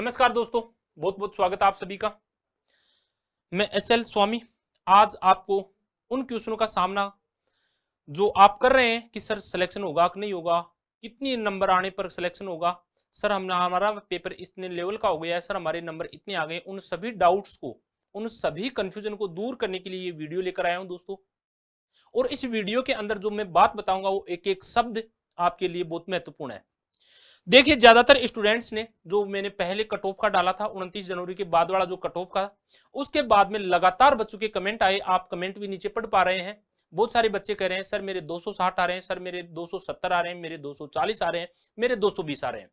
नमस्कार दोस्तों बहुत बहुत स्वागत आप सभी का मैं एस एल स्वामी आज आपको उन क्वेश्चनों का सामना जो आप कर रहे हैं कि सर सिलेक्शन होगा कि नहीं होगा कितने नंबर आने पर सिलेक्शन होगा सर हमने हमारा पेपर इतने लेवल का हो गया है सर हमारे नंबर इतने आ गए उन सभी डाउट्स को उन सभी कंफ्यूजन को दूर करने के लिए ये वीडियो लेकर आया हूँ दोस्तों और इस वीडियो के अंदर जो मैं बात बताऊंगा वो एक एक शब्द आपके लिए बहुत महत्वपूर्ण है देखिए ज्यादातर स्टूडेंट्स ने जो मैंने पहले कट ऑफ का डाला था उनतीस जनवरी के बाद वाला जो कट ऑफ का उसके बाद में लगातार बच्चों के कमेंट आए आप कमेंट भी नीचे पढ़ पा रहे हैं बहुत सारे बच्चे कह रहे हैं सर मेरे 260 आ रहे हैं सर मेरे 270 आ रहे हैं मेरे 240 आ रहे हैं मेरे 220 आ रहे हैं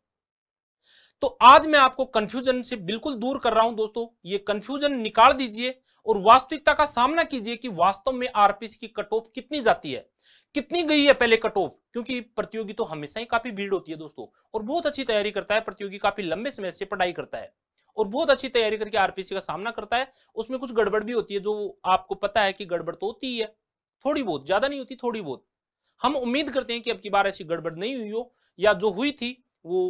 तो आज मैं आपको कंफ्यूजन से बिल्कुल दूर कर रहा हूं दोस्तों ये कंफ्यूजन निकाल दीजिए और वास्तविकता का सामना कीजिए कि वास्तव में आरपीसी की कट ऑफ कितनी जाती है कितनी गई है पहले कट ऑफ क्योंकि प्रतियोगी तो हमेशा ही काफी भीड़ होती है दोस्तों और बहुत अच्छी तैयारी करता है प्रतियोगी काफी लंबे समय से पढ़ाई करता है और बहुत अच्छी तैयारी करके आरपीसी का सामना करता है उसमें कुछ गड़बड़ भी होती है जो आपको पता है कि गड़बड़ तो होती ही है थोड़ी बहुत ज्यादा नहीं होती थोड़ी बहुत हम उम्मीद करते हैं कि अब की बार ऐसी गड़बड़ नहीं हुई हो या जो हुई थी वो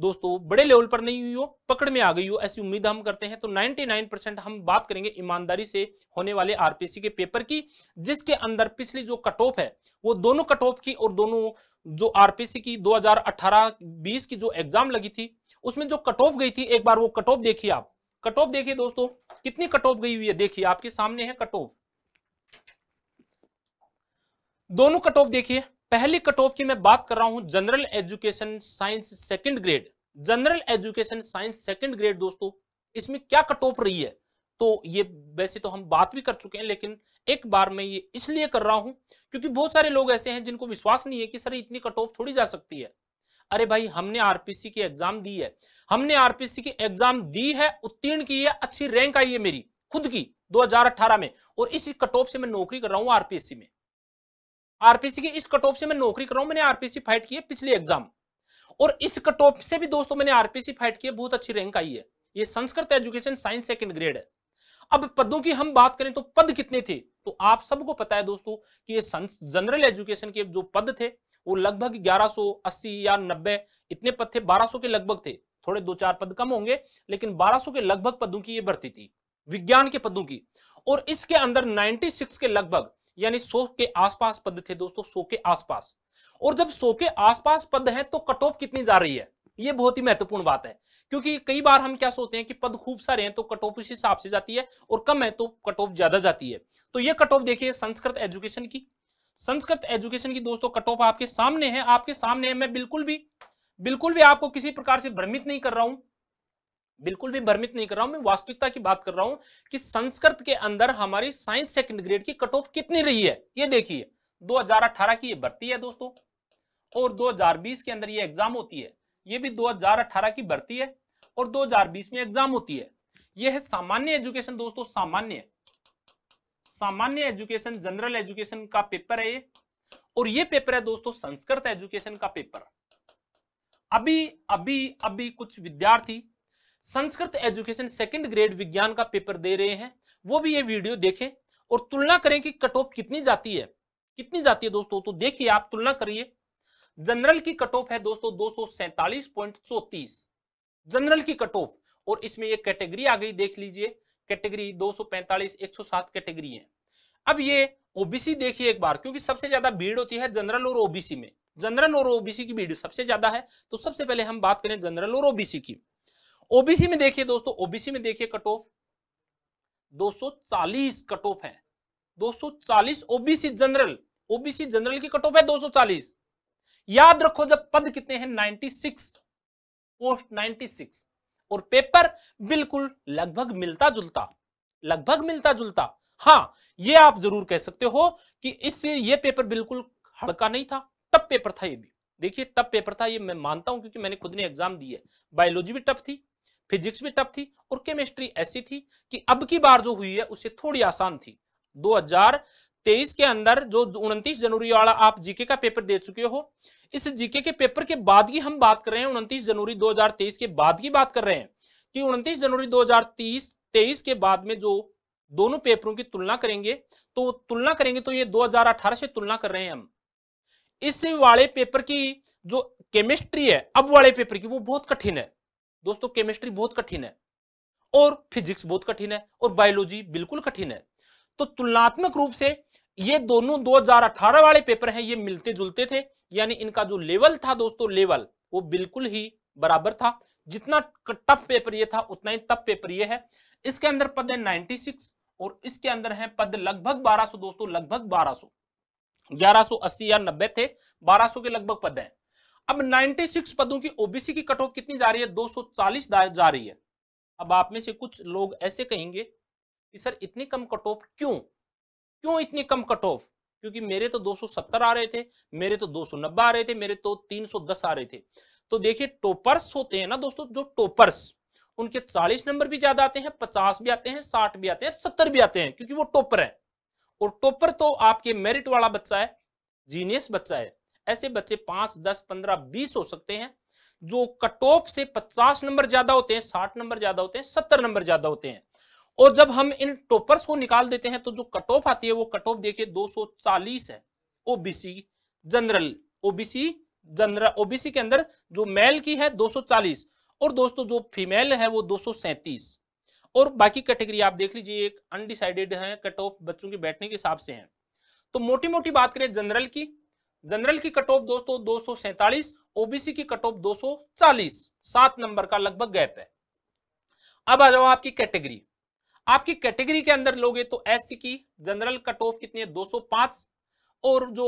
दोस्तों बड़े लेवल पर नहीं हुई हो पकड़ में आ गई हो ऐसी उम्मीद हम करते हैं तो 99 परसेंट हम बात करेंगे ईमानदारी से होने वाले आरपीसी के पेपर की जिसके अंदर पिछली जो कट ऑफ है वो दोनों कट ऑफ की और दोनों जो आरपीसी की 2018-20 की जो एग्जाम लगी थी उसमें जो कट ऑफ गई थी एक बार वो कट ऑफ देखिए आप कट ऑफ देखिए दोस्तों कितनी कट ऑफ गई हुई है देखिए आपके सामने है कट ऑफ दोनों कट ऑफ देखिए पहली कट ऑफ की मैं बात कर रहा हूं general education science second grade general education science second grade दोस्तों इसमें क्या कट ऑफ रही है तो ये वैसे तो हम बात भी कर चुके हैं लेकिन एक बार मैं ये इसलिए कर रहा हूं क्योंकि बहुत सारे लोग ऐसे हैं जिनको विश्वास नहीं है कि सर इतनी कट ऑफ थोड़ी जा सकती है अरे भाई हमने आरपीसी की एग्जाम दी है हमने आरपीसी की एग्जाम दी है उत्तीर्ण की है अच्छी रैंक आई है मेरी खुद की 2018 में और इसी कट ऑफ से मैं नौकरी कर रहा हूं आरपीएससी में आरपीसी के इस कट ऑफ से मैं नौकरी कर रहा हूं मैंने आरपीसी फाइट की है पिछले एग्जाम और इस कट ऑफ से भी दोस्तों मैंने आरपीसी फाइट की है बहुत अच्छी रैंक आई है ये Sanskrit education science second grade है अब पदों की हम बात करें तो पद कितने थे तो आप सबको पता है दोस्तों कि ये जनरल एजुकेशन के जो पद थे वो लगभग 1180 या 90 इतने पद थे 1200 के लगभग थे थोड़े दो चार पद कम होंगे लेकिन 1200 के लगभग पदों की ये भर्ती थी विज्ञान के पदों की और इसके अंदर 96 के लगभग यानी सो के आसपास पद थे दोस्तों सो के आसपास और जब सो के आसपास पद हैं तो कट ऑफ कितनी जा रही है ये बहुत ही महत्वपूर्ण बात है क्योंकि कई बार हम क्या सोचते हैं कि पद खूब सारे हैं तो कट ऑफ उस हिसाब से जाती है और कम है तो कट ऑफ ज्यादा जाती है तो ये कट ऑफ देखिए संस्कृत एजुकेशन की संस्कृत एजुकेशन की दोस्तों कट ऑफ आपके सामने है आपके सामने है मैं बिल्कुल भी बिल्कुल भी आपको किसी प्रकार से भ्रमित नहीं कर रहा हूं बिल्कुल भी भ्रमित नहीं कर रहा हूं मैं वास्तविकता की बात कर रहा हूं कि संस्कृत के अंदर हमारी साइंस सेकंड ग्रेड की कट ऑफ कितनी रही है ये देखिए 2018 की ये भर्ती है दोस्तों और 2020 के अंदर ये एग्जाम होती है ये भी 2018 की भर्ती है और 2020 में एग्जाम होती है ये है सामान्य एजुकेशन दोस्तों सामान्य सामान्य एजुकेशन जनरल एजुकेशन का पेपर है ये और ये पेपर है दोस्तों संस्कृत एजुकेशन का पेपर अभी अभी अभी कुछ विद्यार्थी संस्कृत एजुकेशन सेकंड ग्रेड विज्ञान का पेपर दे रहे हैं वो भी ये वीडियो देखें और तुलना करें कि कट ऑफ कितनी जाती है कितनी जाती है दोस्तों तो देखिए आप तुलना करिए जनरल की कट ऑफ है दोस्तों दो जनरल की कट ऑफ और इसमें ये कैटेगरी आ गई देख लीजिए कैटेगरी 245 107 कैटेगरी है अब ये ओबीसी देखिए एक बार क्योंकि सबसे ज्यादा भीड़ होती है जनरल और ओबीसी में जनरल और ओबीसी की भीड़ सबसे ज्यादा है तो सबसे पहले हम बात करें जनरल और ओबीसी की ओबीसी में देखिए दोस्तों ओबीसी में देखिए कट ऑफ दो चालीस कट ऑफ है 240 ओबीसी जनरल ओबीसी जनरल की कट ऑफ है 240 याद रखो जब पद कितने हैं 96 पोस्ट 96 और पेपर बिल्कुल लगभग मिलता जुलता लगभग मिलता जुलता हाँ ये आप जरूर कह सकते हो कि इससे ये पेपर बिल्कुल हड़का नहीं था टप पेपर था ये भी देखिए टफ पेपर था ये मैं मानता हूं क्योंकि मैंने खुद ने एग्जाम दी है बायोलॉजी भी टफ थी फिजिक्स भी टफ थी और केमिस्ट्री ऐसी थी कि अब की बार जो हुई है उससे थोड़ी आसान थी 2023 के अंदर जो उनतीस जनवरी वाला आप जीके का पेपर दे चुके हो इस जीके के पेपर के बाद की हम बात कर रहे हैं उनतीस जनवरी 2023 के बाद की बात कर रहे हैं कि उनतीस जनवरी 2023 तेईस के बाद में जो दोनों पेपरों की तुलना करेंगे तो तुलना करेंगे तो ये 2018 से तुलना कर रहे हैं हम इस वाले पेपर की जो केमिस्ट्री है अब वाले पेपर की वो बहुत कठिन है दोस्तों केमिस्ट्री बहुत कठिन है और फिजिक्स बहुत कठिन है और बायोलॉजी बिल्कुल कठिन है तो तुलनात्मक रूप से ये दोनों 2018 वाले पेपर हैं ये मिलते जुलते थे यानी इनका जो लेवल था दोस्तों लेवल वो बिल्कुल ही बराबर था जितना टफ पेपर ये था उतना ही टफ पेपर ये है इसके अंदर पद है 96 और इसके अंदर है पद लगभग 1200 दोस्तों लगभग 1200 1180 या 90 थे 1200 के लगभग पद हैं अब 96 पदों की ओबीसी की कट ऑफ कितनी जा रही है 240 जा रही है अब आप में से कुछ लोग ऐसे कहेंगे कि सर इतनी कम कट ऑफ क्यों क्यों इतनी कम कट ऑफ क्योंकि मेरे तो 270 आ रहे थे मेरे तो 290 आ रहे थे मेरे तो 310 आ रहे थे तो देखिए टोपर्स होते हैं ना दोस्तों जो टोपर्स उनके 40 नंबर भी ज्यादा आते हैं 50 भी आते हैं 60 भी आते हैं 70 भी आते हैं क्योंकि वो टोपर है और टोपर तो आपके मेरिट वाला बच्चा है जीनियस बच्चा है ऐसे बच्चे पांच दस पंद्रह बीस हो सकते हैं जो कट ऑफ से पचास नंबर ज्यादा होते हैं साठ नंबर ज्यादा होते हैं सत्तर नंबर ज्यादा होते हैं और जब हम इन टॉपर्स को निकाल देते हैं तो जो कट ऑफ आती है वो कट ऑफ देखिए 240 है OBC general OBC general OBC के अंदर जो मेल की है 240 और दोस्तों जो फीमेल है वो 237 और बाकी कैटेगरी आप देख लीजिए एक अनडिसाइडेड है कट ऑफ बच्चों के बैठने के हिसाब से है तो मोटी मोटी बात करें जनरल की जनरल की कट ऑफ दोस्तों दो ओबीसी की कट ऑफ दो सात नंबर का लगभग गैप है अब आ जाओ आपकी कैटेगरी आपकी कैटेगरी के अंदर लोगे तो एस की जनरल कट ऑफ कितनी है 205 और जो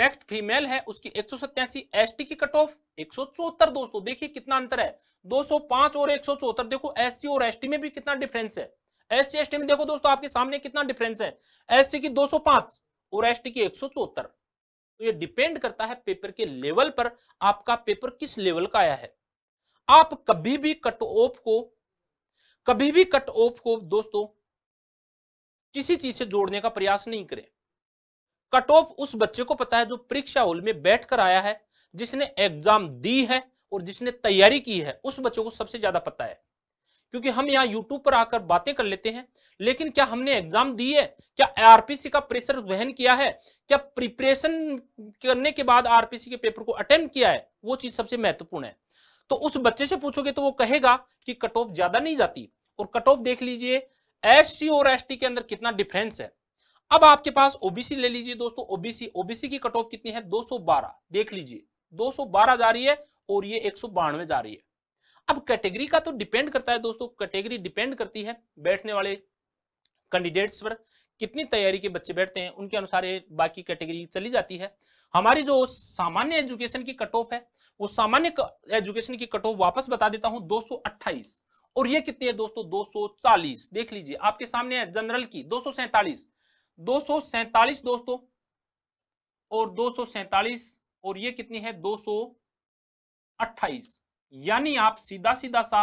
नेक्स्ट फीमेल है उसकी एक सौ सत्यासी की कट ऑफ एक दोस्तों देखिए कितना अंतर है 205 और एक देखो एस और एस में भी कितना डिफरेंस है एस सी में देखो दोस्तों आपके सामने कितना डिफरेंस है एस की 205 और एस की एक तो ये डिपेंड करता है पेपर के लेवल पर आपका पेपर किस लेवल का आया है आप कभी भी कट ऑफ को कभी भी कट ऑफ को दोस्तों किसी चीज से जोड़ने का प्रयास नहीं करें कट ऑफ उस बच्चे को पता है जो परीक्षा हॉल में बैठ कर आया है जिसने एग्जाम दी है और जिसने तैयारी की है उस बच्चों को सबसे ज्यादा पता है क्योंकि हम यहाँ यूट्यूब पर आकर बातें कर लेते हैं लेकिन क्या हमने एग्जाम दी है क्या आरपीसी का प्रेशर वहन किया है क्या प्रिपरेशन करने के बाद आरपीसी के पेपर को अटेंड किया है वो चीज सबसे महत्वपूर्ण है तो उस बच्चे से पूछोगे तो वो कहेगा कि कट ऑफ ज्यादा नहीं जाती और कट ऑफ देख लीजिए एस और एस के अंदर कितना डिफरेंस है अब आपके पास ओबीसी ले लीजिए दोस्तों ओबीसी ओबीसी की कट ऑफ कितनी है 212 देख लीजिए 212 जा रही है और ये एक जा रही है अब कैटेगरी का तो डिपेंड करता है दोस्तों कैटेगरी डिपेंड करती है बैठने वाले कैंडिडेट्स पर कितनी तैयारी के बच्चे बैठते हैं उनके अनुसार ये बाकी कैटेगरी चली जाती है हमारी जो सामान्य एजुकेशन की कट ऑफ है वो सामान्य एजुकेशन की कट ऑफ वापस बता देता हूं 228 और ये कितनी है दोस्तों 240 देख लीजिए आपके सामने है जनरल की दो सौ सैतालीस दोस्तों और दो और ये कितनी है दो यानी आप सीधा सीधा सा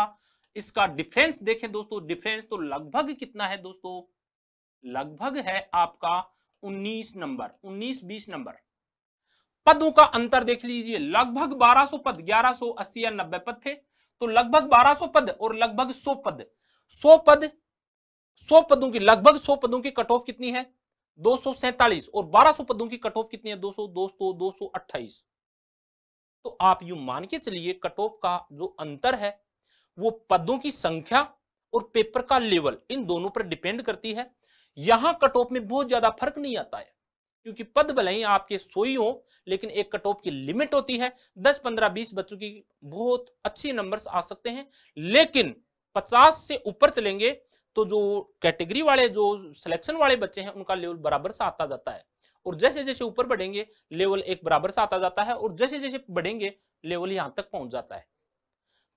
इसका डिफरेंस देखें दोस्तों डिफरेंस तो लगभग कितना है दोस्तों लगभग है आपका 19 नंबर 19 20 नंबर पदों का अंतर देख लीजिए लगभग 1200 पद 1180 या 90 पद थे तो लगभग 1200 पद और लगभग 100 पद 100 पद 100 पदों की लगभग 100 पदों की कट ऑफ कितनी है दो और 1200 पदों की कट ऑफ कितनी है दोस्तों दोस्तों दो तो आप यू मान के चलिए कट ऑफ का जो अंतर है वो पदों की संख्या और पेपर का लेवल इन दोनों पर डिपेंड करती है यहां कट ऑफ में बहुत ज्यादा फर्क नहीं आता है क्योंकि पद भले ही आपके सोई हो लेकिन एक कट ऑफ की लिमिट होती है 10, 15, 20 बच्चों की बहुत अच्छे नंबर्स आ सकते हैं लेकिन 50 से ऊपर चलेंगे तो जो कैटेगरी वाले जो सिलेक्शन वाले बच्चे हैं उनका लेवल बराबर से आता जाता है और जैसे जैसे ऊपर बढ़ेंगे लेवल एक बराबर से आता जाता है और जैसे जैसे बढ़ेंगे लेवल यहां तक पहुंच जाता है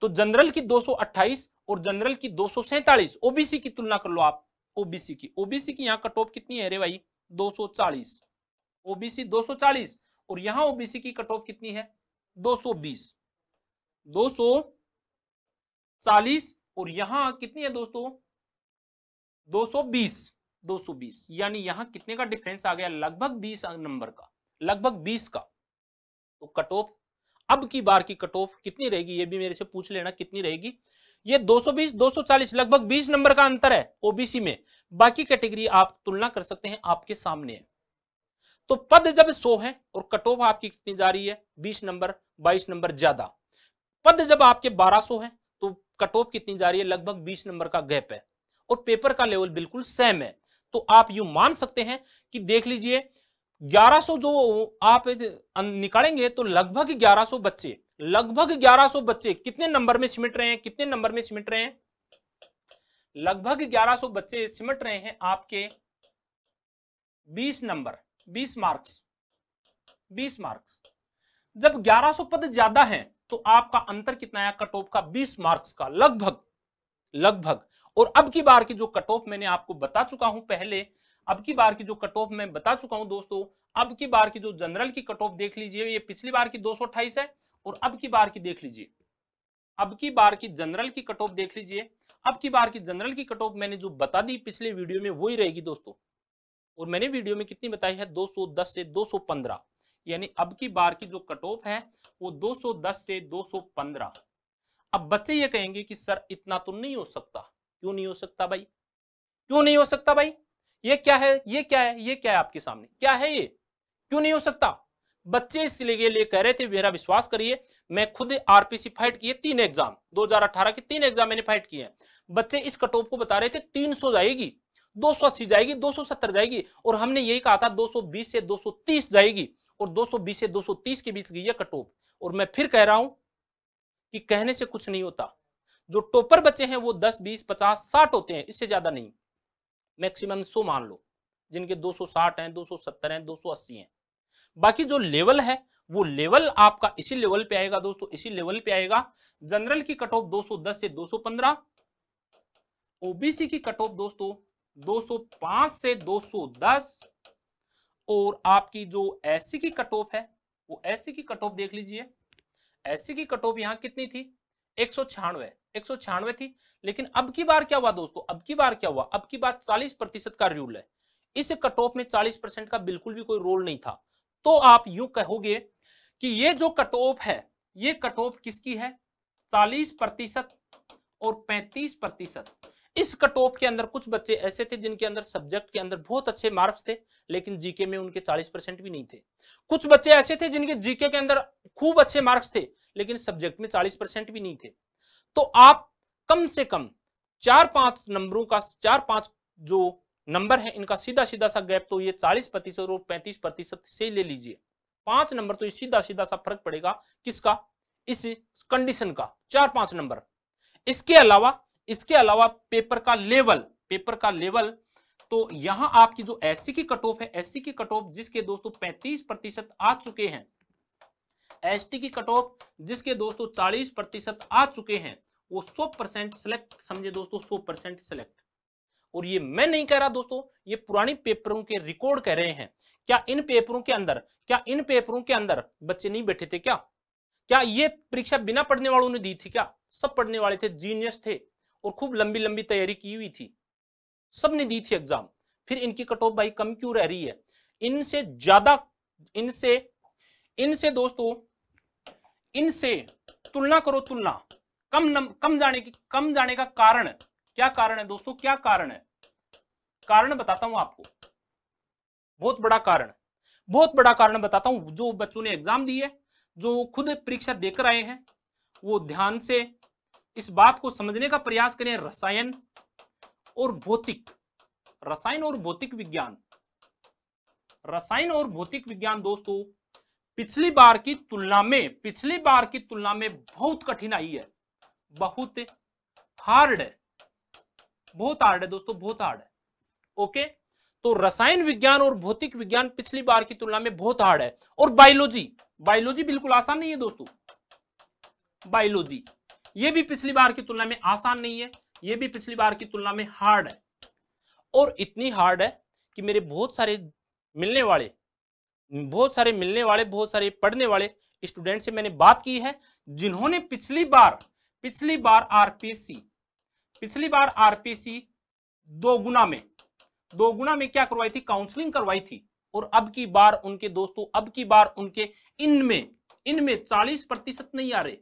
तो जनरल की 228 और जनरल की दो ओबीसी की तुलना कर लो आप ओबीसी की ओबीसी की यहाँ कट ऑफ कितनी है रे भाई दो ओबीसी दो और यहां ओबीसी की कट कितनी है 220 240 और यहां कितनी है दोस्तों 220 220 यानी यहां कितने का डिफरेंस आ गया लगभग 20 नंबर का लगभग 20 का तो कट ऑफ अब की बार की कट ऑफ कितनी रहेगी ये भी मेरे से पूछ लेना कितनी रहेगी ये 220 240 लगभग 20 नंबर का अंतर है ओबीसी में बाकी कैटेगरी आप तुलना कर सकते हैं आपके सामने है तो पद जब 100 है और कट ऑफ आपकी कितनी जा रही है बीस नंबर बाईस नंबर ज्यादा पद जब आपके बारह है तो कट ऑफ कितनी जा रही है लगभग बीस नंबर का गैप है और पेपर का लेवल बिल्कुल सेम है तो आप यू मान सकते हैं कि देख लीजिए 1100 जो आप निकालेंगे तो लगभग 1100 बच्चे लगभग 1100 बच्चे कितने नंबर में सिमट रहे हैं कितने नंबर में सिमट रहे हैं लगभग 1100 बच्चे सिमट रहे हैं आपके 20 नंबर 20 मार्क्स 20 मार्क्स जब 1100 पद ज्यादा हैं तो आपका अंतर कितना आया कट ऑफ का 20 मार्क्स का लगभग लगभग और अब की बार की जो कट ऑफ मैंने आपको बता चुका हूं पहले अब की बार की जो कट ऑफ मैं बता चुका हूं दोस्तों अब की बार की जो जनरल की कट ऑफ देख लीजिए ये पिछली बार की दो है और अब की बार की देख लीजिए अब की बार की जनरल की कट ऑफ देख लीजिए अब की बार की जनरल की कट ऑफ मैंने जो बता दी पिछले वीडियो में वही रहेगी दोस्तों और मैंने वीडियो में कितनी बताई है 210 से 215 यानी अब की बार की जो कट ऑफ है वो 210 से 215 अब बच्चे ये कहेंगे कि सर इतना तो नहीं हो सकता क्यों नहीं हो सकता भाई क्यों नहीं हो सकता भाई ये क्या है ये क्या है ये क्या है आपके सामने क्या है ये क्यों नहीं हो सकता बच्चे इसलिए ले कह रहे थे मेरा विश्वास करिए मैं खुद आरपीसी फाइट किए तीन एग्जाम 2018 के तीन एग्जाम मैंने फाइट किए हैं बच्चे इस कट को बता रहे थे 300 जाएगी 280 जाएगी 270 जाएगी और हमने यही कहा था 220 से 230 जाएगी और 220 से 230 के बीच गई है कट और मैं फिर कह रहा हूं कि कहने से कुछ नहीं होता जो टोपर बच्चे हैं वो दस बीस पचास साठ होते हैं इससे ज्यादा नहीं मैक्सिमम सो मान लो जिनके 260 हैं 270 हैं 280 हैं बाकी जो लेवल है वो लेवल आपका इसी लेवल पे आएगा दोस्तों इसी लेवल पे आएगा जनरल की कट ऑफ 210 से 215 ओबीसी की कट ऑफ दोस्तों 205 से 210 और आपकी जो एससी की कट ऑफ है वो एससी की कट ऑफ देख लीजिए एससी की कट ऑफ यहां कितनी थी एक सौ छियानवे एक थी लेकिन अब की बार क्या हुआ दोस्तों अब की बार क्या हुआ अब की बार चालीस प्रतिशत का रूल है इस कट ऑफ में चालीस परसेंट का बिल्कुल भी कोई रोल नहीं था तो आप यू कहोगे कि ये जो कट ऑफ है ये कट ऑफ किसकी है चालीस प्रतिशत और पैंतीस प्रतिशत इस कट ऑफ के अंदर कुछ बच्चे ऐसे थे जिनके अंदर सब्जेक्ट के अंदर बहुत अच्छे मार्क्स थे लेकिन जीके में उनके 40 परसेंट भी नहीं थे कुछ बच्चे ऐसे थे जिनके जीके के अंदर खूब अच्छे मार्क्स थे लेकिन सब्जेक्ट में 40 परसेंट भी नहीं थे तो आप कम से कम चार पांच नंबरों का चार पांच जो नंबर है इनका सीधा सीधा सा गैप तो ये चालीस प्रतिशत और पैंतीस प्रतिशत से ले लीजिए पांच नंबर तो ये सीधा सीधा सा फर्क पड़ेगा किसका इस कंडीशन का चार पांच नंबर इसके अलावा इसके अलावा पेपर का लेवल पेपर का लेवल तो यहां आपकी जो एससी की कट ऑफ है एससी की कट ऑफ जिसके दोस्तों 35 प्रतिशत आ चुके हैं एसटी की कट ऑफ जिसके दोस्तों चालीस प्रतिशत आ चुके हैं वो सौ परसेंट सिलेक्ट समझे दोस्तों सौ परसेंट सिलेक्ट और ये मैं नहीं कह रहा दोस्तों ये पुरानी पेपरों के रिकॉर्ड कह रहे हैं क्या इन पेपरों के अंदर क्या इन पेपरों के अंदर बच्चे नहीं बैठे थे क्या क्या ये परीक्षा बिना पढ़ने वालों ने दी थी क्या सब पढ़ने वाले थे जीनियस थे और खूब लंबी लंबी तैयारी की हुई थी सब ने दी थी एग्जाम फिर इनकी कट ऑफ भाई कम क्यों रह रही है इनसे ज्यादा इनसे इनसे दोस्तों इनसे तुलना करो तुलना कम नम, कम जाने की कम जाने का कारण क्या कारण है दोस्तों क्या कारण है कारण बताता हूं आपको बहुत बड़ा कारण बहुत बड़ा कारण बताता हूं जो बच्चों ने एग्जाम दी है जो खुद परीक्षा देकर आए हैं वो ध्यान से इस बात को समझने का प्रयास करें रसायन और भौतिक रसायन और भौतिक विज्ञान रसायन और भौतिक विज्ञान दोस्तों पिछली बार की तुलना में पिछली बार की तुलना में बहुत कठिनाई है बहुत हार्ड है बहुत हार्ड है दोस्तों बहुत हार्ड है ओके तो रसायन विज्ञान और भौतिक विज्ञान पिछली बार की तुलना में बहुत हार्ड है और बायोलॉजी बायोलॉजी बिल्कुल आसान नहीं है दोस्तों बायोलॉजी ये भी पिछली बार की तुलना में आसान नहीं है ये भी पिछली बार की तुलना में हार्ड है और इतनी हार्ड है कि मेरे बहुत सारे मिलने वाले बहुत सारे मिलने वाले बहुत सारे पढ़ने वाले स्टूडेंट से मैंने बात की है जिन्होंने पिछली बार पिछली बार आरपीसी पिछली बार आरपीसी दो गुना में दो गुना में क्या करवाई थी काउंसलिंग करवाई थी और अब की बार उनके दोस्तों अब की बार उनके इनमें इनमें चालीस प्रतिशत नहीं आ रहे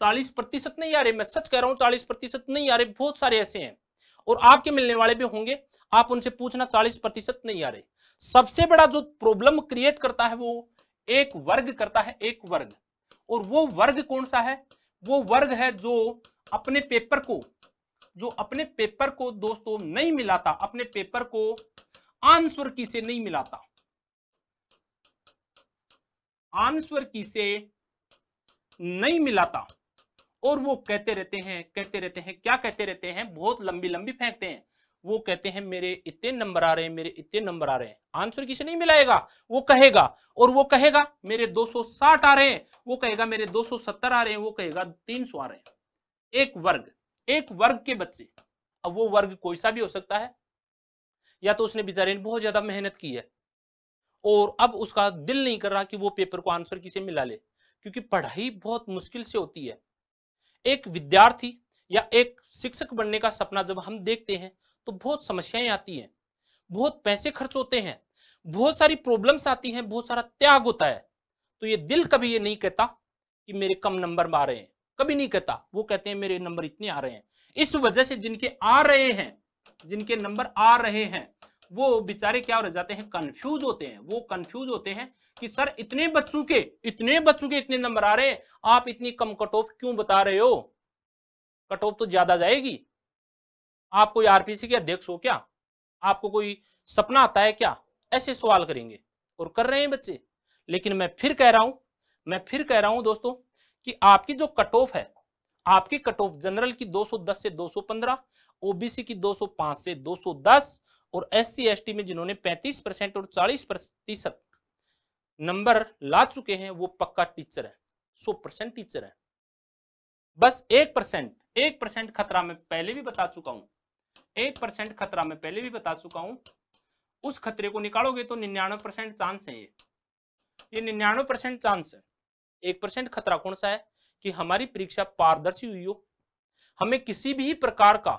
चालीस प्रतिशत नहीं आ रहे मैं सच कह रहा हूं चालीस प्रतिशत नहीं आ रहे बहुत सारे ऐसे हैं और आपके मिलने वाले भी होंगे आप उनसे पूछना चालीस प्रतिशत नहीं आ रहे सबसे बड़ा जो प्रॉब्लम क्रिएट करता है वो एक वर्ग करता है एक वर्ग और वो वर्ग कौन सा है वो वर्ग है जो अपने पेपर को जो अपने पेपर को दोस्तों नहीं मिलाता अपने पेपर को आंसर की से नहीं मिलाता आंसर की से नहीं मिलाता और वो कहते रहते हैं कहते रहते हैं क्या कहते रहते हैं बहुत लंबी लंबी फेंकते हैं वो कहते हैं मेरे इतने नंबर आ रहे हैं मेरे इतने नंबर आ रहे हैं आंसर किसे नहीं मिलाएगा वो कहेगा और वो कहेगा मेरे 260 आ रहे हैं वो कहेगा मेरे 270 आ रहे हैं वो कहेगा 300 आ रहे हैं एक वर्ग एक वर्ग के बच्चे अब वो वर्ग कोई सा भी हो सकता है या तो उसने बेचारे ने बहुत ज्यादा मेहनत की है और अब उसका दिल नहीं कर रहा कि वो पेपर को आंसर किसे मिला ले क्योंकि पढ़ाई बहुत मुश्किल से होती है एक विद्यार्थी या एक शिक्षक बनने का सपना जब हम देखते हैं तो बहुत समस्याएं आती हैं बहुत पैसे खर्च होते हैं बहुत सारी प्रॉब्लम्स आती हैं बहुत सारा त्याग होता है तो ये दिल कभी ये नहीं कहता कि मेरे कम नंबर आ रहे हैं कभी नहीं कहता वो कहते हैं मेरे नंबर इतने आ रहे हैं इस वजह से जिनके आ रहे हैं जिनके नंबर आ रहे हैं वो बेचारे क्या रह जाते हैं कंफ्यूज होते हैं वो कंफ्यूज होते हैं कि सर इतने बच्चों के इतने बच्चों के इतने नंबर आ रहे हैं आप इतनी कम कट ऑफ क्यों बता रहे हो कट ऑफ तो ज्यादा जाएगी आप कोई आरपीसी के अध्यक्ष हो क्या आपको कोई सपना आता है क्या ऐसे सवाल करेंगे और कर रहे हैं बच्चे लेकिन मैं फिर कह रहा हूं मैं फिर कह रहा हूं दोस्तों कि आपकी जो कट ऑफ है आपकी कट ऑफ जनरल की 210 से 215 ओबीसी की 205 से 210 और एस सी में जिन्होंने 35 परसेंट और 40 प्रतिशत नंबर ला चुके हैं वो पक्का टीचर है 100 परसेंट टीचर है बस एक परसेंट एक परसेंट खतरा में पहले भी बता चुका हूं एक परसेंट खतरा मैं पहले भी बता चुका हूं उस खतरे को निकालोगे तो निन्यानवे परसेंट चांस है ये ये निन्यानवे परसेंट चांस है एक परसेंट खतरा कौन सा है कि हमारी परीक्षा पारदर्शी हुई हो हमें किसी भी प्रकार का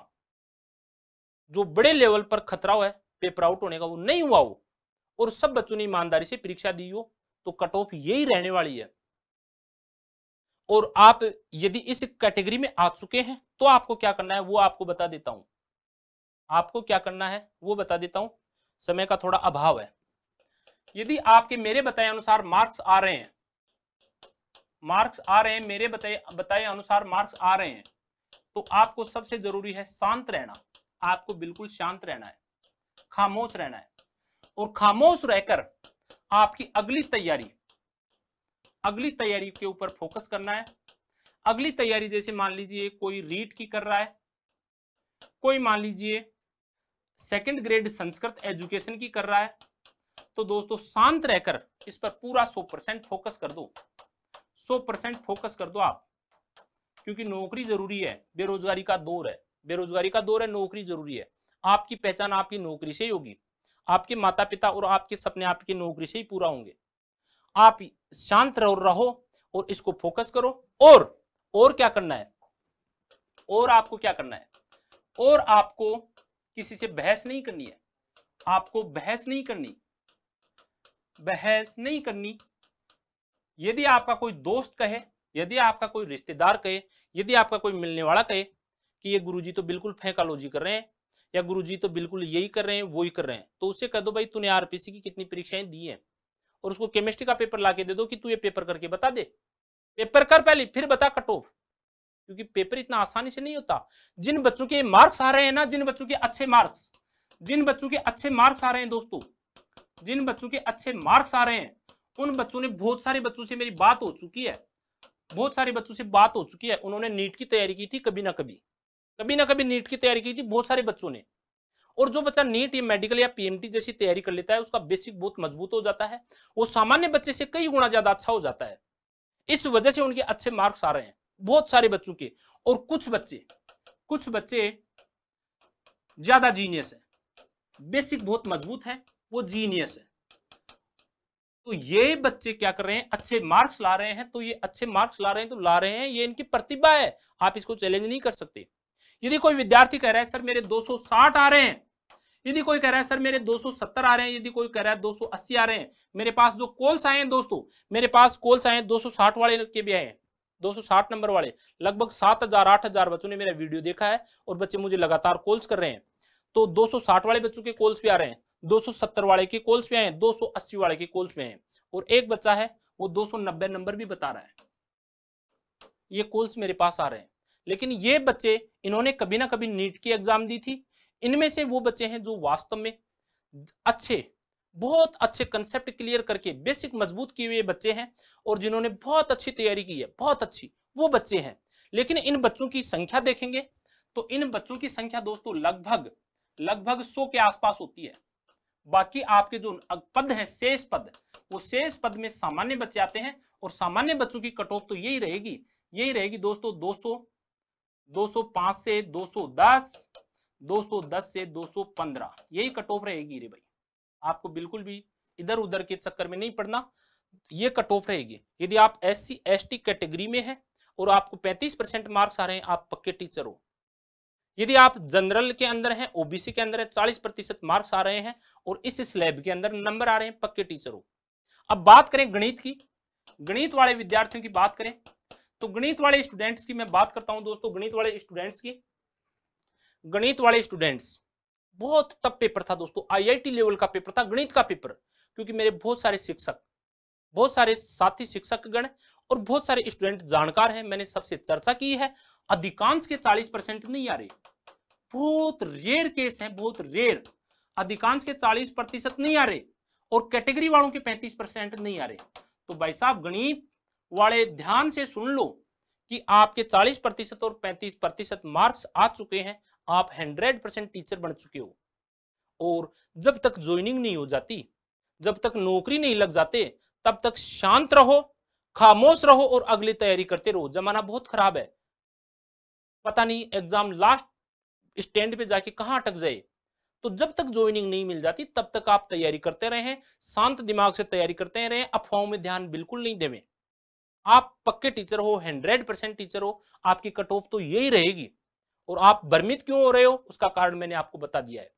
जो बड़े लेवल पर खतरा है पेपर आउट होने का वो नहीं हुआ हो और सब बच्चों ने ईमानदारी से परीक्षा दी हो तो कट ऑफ यही रहने वाली है और आप यदि इस कैटेगरी में आ चुके हैं तो आपको क्या करना है वो आपको बता देता हूं आपको क्या करना है वो बता देता हूं समय का थोड़ा अभाव है यदि आपके मेरे बताए अनुसार मार्क्स आ रहे हैं मार्क्स आ रहे हैं मेरे बताए बताए अनुसार मार्क्स आ रहे हैं तो आपको सबसे जरूरी है शांत रहना आपको बिल्कुल शांत रहना है खामोश रहना है और खामोश रहकर आपकी अगली तैयारी अगली तैयारी के ऊपर फोकस करना है अगली तैयारी जैसे मान लीजिए कोई रीट की कर रहा है कोई मान लीजिए सेकंड ग्रेड संस्कृत एजुकेशन की कर रहा है तो दोस्तों शांत रहकर इस पर पूरा सौ परसेंट फोकस कर दो सौ परसेंट फोकस कर दो आप क्योंकि नौकरी जरूरी है बेरोजगारी का दौर है बेरोजगारी का दौर है नौकरी जरूरी है आपकी पहचान आपकी नौकरी से ही होगी आपके माता पिता और आपके सपने आपकी नौकरी से ही पूरा होंगे आप शांत रहो रहो और इसको फोकस करो और और क्या करना है और आपको क्या करना है और आपको किसी से बहस नहीं करनी है आपको बहस नहीं करनी बहस नहीं करनी यदि आपका कोई दोस्त कहे यदि आपका कोई रिश्तेदार कहे यदि आपका कोई मिलने वाला कहे कि ये गुरुजी तो बिल्कुल फेंकालोजी कर रहे हैं या गुरुजी तो बिल्कुल यही कर रहे हैं वो ही कर रहे हैं तो उससे कह दो भाई तूने आरपीसी की कितनी परीक्षाएं दी हैं और उसको केमिस्ट्री का पेपर ला के दे दो कि तू ये पेपर करके बता दे पेपर कर पहले फिर बता कट ऑफ क्योंकि पेपर इतना आसानी से नहीं होता जिन बच्चों के मार्क्स आ रहे हैं ना जिन बच्चों के अच्छे मार्क्स जिन बच्चों के अच्छे मार्क्स आ रहे हैं दोस्तों जिन बच्चों के अच्छे मार्क्स आ रहे हैं उन बच्चों ने बहुत सारे बच्चों से मेरी बात हो चुकी है बहुत सारे बच्चों से बात हो चुकी है उन्होंने नीट की तैयारी की थी कभी ना कभी कभी ना कभी नीट की तैयारी की थी बहुत सारे बच्चों ने और जो बच्चा नीट या मेडिकल या पीएमटी जैसी तैयारी कर लेता है उसका बेसिक बहुत मजबूत हो जाता है वो सामान्य बच्चे से कई गुना ज्यादा अच्छा हो जाता है इस वजह से उनके अच्छे मार्क्स आ रहे हैं बहुत सारे बच्चों के और कुछ बच्चे कुछ बच्चे ज्यादा जीनियस है बेसिक बहुत मजबूत है वो जीनियस है तो ये बच्चे क्या कर रहे हैं अच्छे मार्क्स ला रहे हैं तो ये अच्छे मार्क्स ला रहे हैं तो ला रहे हैं ये इनकी प्रतिभा है आप इसको चैलेंज नहीं कर सकते यदि कोई विद्यार्थी कह रहा है सर मेरे 260 आ रहे हैं यदि कोई कह रहा है सर मेरे 270 आ रहे हैं यदि कोई कह रहा है 280 आ रहे हैं मेरे पास जो कॉल्स आए हैं दोस्तों मेरे पास कॉल्स आए हैं 260 वाले के भी आए हैं 260 नंबर वाले लगभग 7000 8000 बच्चों ने मेरा वीडियो देखा है और बच्चे मुझे लगातार कॉल्स कर रहे हैं तो 260 वाले बच्चों के कॉल्स भी आ रहे हैं 270 वाले के कॉल्स भी आए हैं 280 वाले के कॉल्स भी हैं और एक बच्चा है वो 290 नंबर भी बता रहा है ये कॉल्स मेरे पास आ रहे हैं लेकिन ये बच्चे इन्होंने कभी ना कभी नीट की एग्जाम दी थी इनमें से वो बच्चे हैं जो वास्तव में अच्छे बहुत अच्छे कंसेप्ट क्लियर करके बेसिक मजबूत किए हुए बच्चे हैं और जिन्होंने बहुत अच्छी तैयारी की है बहुत अच्छी वो बच्चे हैं लेकिन इन बच्चों की संख्या देखेंगे तो इन बच्चों की संख्या दोस्तों लगभग लगभग सौ के आसपास होती है बाकी आपके जो पद है शेष पद वो शेष पद में सामान्य बच्चे आते हैं और सामान्य बच्चों की कटोफ तो यही रहेगी यही रहेगी दोस्तों 200 205 से 210 210 से 215 यही कटोफ रहेगी रे भाई आपको बिल्कुल भी इधर उधर के चक्कर में नहीं पड़ना ये कट ऑफ रहेगी यदि आप S C S T category में है और आपको 35 परसेंट मार्क्स आ रहे हैं आप पक्के टीचर हो यदि आप जनरल के अंदर हैं ओबीसी के अंदर है 40 प्रतिशत मार्क्स आ रहे हैं और इस स्लैब के अंदर नंबर आ रहे हैं पक्के टीचर हो अब बात करें गणित की गणित वाले विद्यार्थियों की बात करें तो गणित वाले स्टूडेंट्स की मैं बात करता हूं दोस्तों गणित वाले स्टूडेंट्स की गणित वाले स्टूडेंट्स बहुत टप पेपर था दोस्तों आईआईटी लेवल का पेपर था गणित का पेपर क्योंकि मेरे बहुत सारे शिक्षक बहुत सारे साथी शिक्षक गण और बहुत सारे स्टूडेंट जानकार हैं मैंने सबसे चर्चा की है अधिकांश के 40 परसेंट नहीं आ रहे बहुत रेयर केस हैं बहुत रेयर अधिकांश के 40 प्रतिशत नहीं आ रहे और कैटेगरी वालों के पैंतीस परसेंट नहीं आ रहे तो भाई साहब गणित वाले ध्यान से सुन लो कि आपके 40 प्रतिशत और 35 प्रतिशत मार्क्स आ चुके हैं आप हंड्रेड परसेंट टीचर बन चुके हो और जब तक ज्वाइनिंग नहीं हो जाती जब तक नौकरी नहीं लग जाते तब तक शांत रहो खामोश रहो और अगली तैयारी करते रहो जमाना बहुत खराब है पता नहीं एग्जाम लास्ट स्टैंड पे जाके कहाँ अटक जाए तो जब तक ज्वाइनिंग नहीं मिल जाती तब तक आप तैयारी करते रहें शांत दिमाग से तैयारी करते रहें अफवाहों में ध्यान बिल्कुल नहीं देवें आप पक्के टीचर हो हंड्रेड परसेंट टीचर हो आपकी कट ऑफ तो यही रहेगी और आप भ्रमित क्यों हो रहे हो उसका कारण मैंने आपको बता दिया है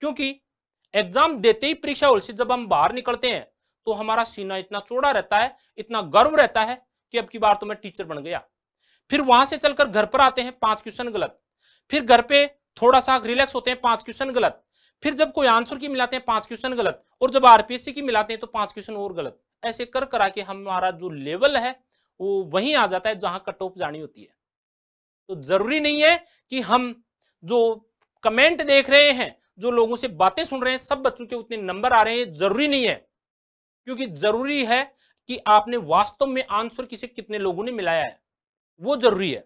क्योंकि एग्जाम देते ही परीक्षा हॉल जब हम बाहर निकलते हैं तो हमारा सीना इतना चौड़ा रहता है इतना गर्व रहता है कि अब की बार तो मैं टीचर बन गया फिर वहां से चलकर घर पर आते हैं पांच क्वेश्चन गलत फिर घर पे थोड़ा सा रिलैक्स होते हैं पांच क्वेश्चन गलत फिर जब कोई आंसर की मिलाते हैं पांच क्वेश्चन गलत और जब आरपीएससी की मिलाते हैं तो पांच क्वेश्चन और गलत ऐसे कर करा के हमारा जो लेवल है वो वहीं आ जाता है जहां कट ऑफ जानी होती है तो जरूरी नहीं है कि हम जो कमेंट देख रहे हैं जो लोगों से बातें सुन रहे हैं सब बच्चों के उतने नंबर आ रहे हैं जरूरी नहीं है क्योंकि जरूरी है कि आपने वास्तव में आंसर किसे कितने लोगों ने मिलाया है वो जरूरी है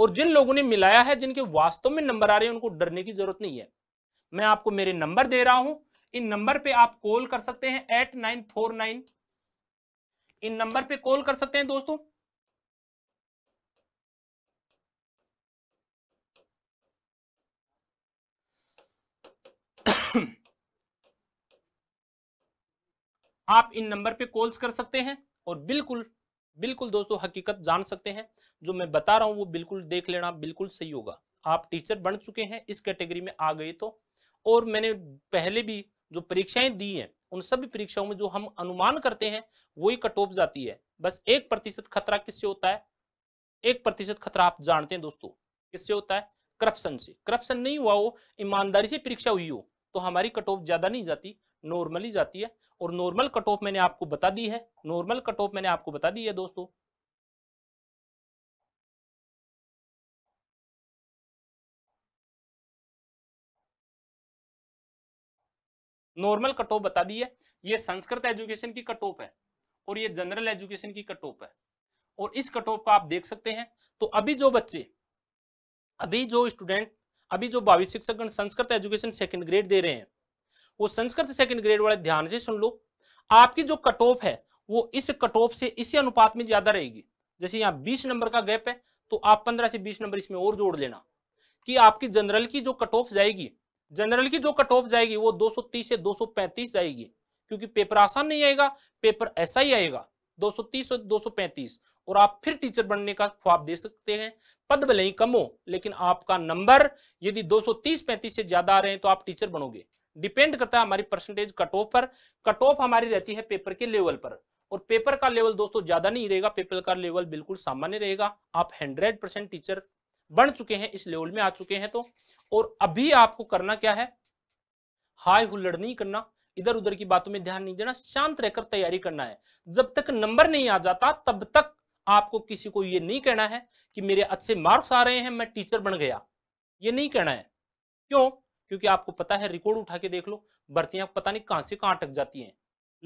और जिन लोगों ने मिलाया है जिनके वास्तव में नंबर आ रहे हैं उनको डरने की जरूरत नहीं है मैं आपको मेरे नंबर दे रहा हूं इन नंबर पे आप कॉल कर सकते हैं एट नाइन फोर नाइन इन नंबर पे कॉल कर सकते हैं दोस्तों आप इन नंबर पे कॉल्स कर सकते हैं और बिल्कुल बिल्कुल दोस्तों हकीकत जान सकते हैं जो मैं बता रहा हूं वो बिल्कुल देख लेना बिल्कुल सही होगा आप टीचर बन चुके हैं इस कैटेगरी में आ गए तो और मैंने पहले भी जो परीक्षाएं दी हैं उन सभी परीक्षाओं में जो हम अनुमान करते हैं वही कट ऑफ जाती है बस एक प्रतिशत खतरा किससे होता है एक प्रतिशत खतरा आप जानते हैं दोस्तों किससे होता है करप्शन से करप्शन नहीं हुआ हो ईमानदारी से परीक्षा हुई हो तो हमारी कट ऑफ ज़्यादा नहीं जाती नॉर्मली जाती है और नॉर्मल कट ऑफ मैंने आपको बता दी है नॉर्मल कट ऑफ मैंने आपको बता दी है दोस्तों नॉर्मल कट ऑफ बता दी है ये संस्कृत एजुकेशन की कट ऑफ है और ये जनरल एजुकेशन की कट ऑफ है और इस कट ऑफ का आप देख सकते हैं तो अभी जो बच्चे अभी जो स्टूडेंट अभी जो बावीस शिक्षकगण संस्कृत एजुकेशन सेकंड ग्रेड दे रहे हैं वो संस्कृत सेकंड ग्रेड वाले ध्यान से सुन लो आपकी जो कट ऑफ है वो इस कट ऑफ से इसी अनुपात में ज्यादा रहेगी जैसे यहाँ बीस नंबर का गैप है तो आप पंद्रह से बीस नंबर इसमें और जोड़ लेना कि आपकी जनरल की जो कट ऑफ जाएगी जनरल की जो कट ऑफ जाएगी वो 230 से 235 जाएगी क्योंकि पेपर आसान नहीं आएगा पेपर ऐसा ही आएगा 230 और 235 और आप फिर टीचर बनने का ख्वाब दे सकते हैं पद भले ही कम हो लेकिन आपका नंबर यदि 230 35 से ज्यादा आ रहे हैं तो आप टीचर बनोगे डिपेंड करता है हमारी परसेंटेज कट ऑफ पर कट ऑफ हमारी रहती है पेपर के लेवल पर और पेपर का लेवल दोस्तों ज्यादा नहीं रहेगा पेपर का लेवल बिल्कुल सामान्य रहेगा आप हंड्रेड परसेंट टीचर बन चुके हैं इस लेवल में आ चुके हैं तो और अभी आपको करना क्या है हाई हुल्लड़ नहीं करना इधर उधर की बातों में ध्यान नहीं देना शांत रहकर तैयारी करना है जब तक नंबर नहीं आ जाता तब तक आपको किसी को ये नहीं कहना है कि मेरे अच्छे मार्क्स आ रहे हैं मैं टीचर बन गया ये नहीं कहना है क्यों क्योंकि आपको पता है रिकॉर्ड उठा के देख लो भर्तियां पता नहीं कहां से कहां अटक जाती हैं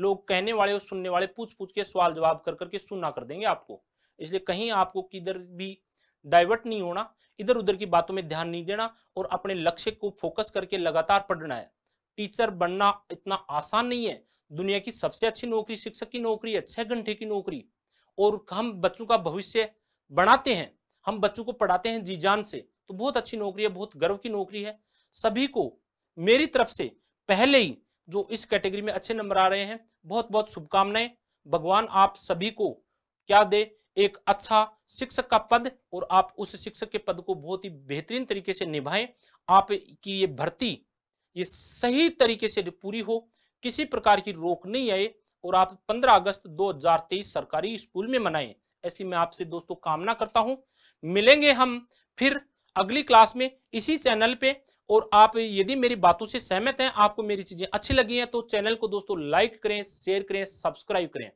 लोग कहने वाले और सुनने वाले पूछ पूछ के सवाल जवाब कर करके सुना कर देंगे आपको इसलिए कहीं आपको किधर भी डाइवर्ट नहीं होना इधर उधर की बातों में ध्यान नहीं देना और अपने लक्ष्य को फोकस करके लगातार पढ़ना है टीचर बनना इतना आसान नहीं है दुनिया की सबसे अच्छी नौकरी शिक्षक की नौकरी है छह घंटे की नौकरी और हम बच्चों का भविष्य बनाते हैं हम बच्चों को पढ़ाते हैं जी जान से तो बहुत अच्छी नौकरी है बहुत गर्व की नौकरी है सभी को मेरी तरफ से पहले ही जो इस कैटेगरी में अच्छे नंबर आ रहे हैं बहुत बहुत शुभकामनाएं भगवान आप सभी को क्या दे एक अच्छा शिक्षक का पद और आप उस शिक्षक के पद को बहुत ही बेहतरीन तरीके से निभाएं आप की ये भर्ती ये सही तरीके से पूरी हो किसी प्रकार की रोक नहीं आए और आप 15 अगस्त 2023 सरकारी स्कूल में मनाएं ऐसी मैं आपसे दोस्तों कामना करता हूं मिलेंगे हम फिर अगली क्लास में इसी चैनल पे और आप यदि मेरी बातों से सहमत हैं आपको मेरी चीजें अच्छी लगी हैं तो चैनल को दोस्तों लाइक करें शेयर करें सब्सक्राइब करें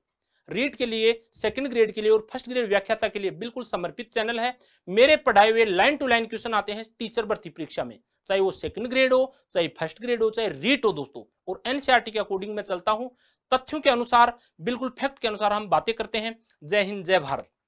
रीट के लिए सेकंड ग्रेड के लिए और फर्स्ट ग्रेड व्याख्याता के लिए बिल्कुल समर्पित चैनल है मेरे पढ़ाए हुए लाइन टू लाइन क्वेश्चन आते हैं टीचर भर्ती परीक्षा में चाहे वो सेकंड ग्रेड हो चाहे फर्स्ट ग्रेड हो चाहे रीट हो दोस्तों और एनसीआरटी e के अकॉर्डिंग में चलता हूं तथ्यों के अनुसार बिल्कुल फैक्ट के अनुसार हम बातें करते हैं जय हिंद जय भारत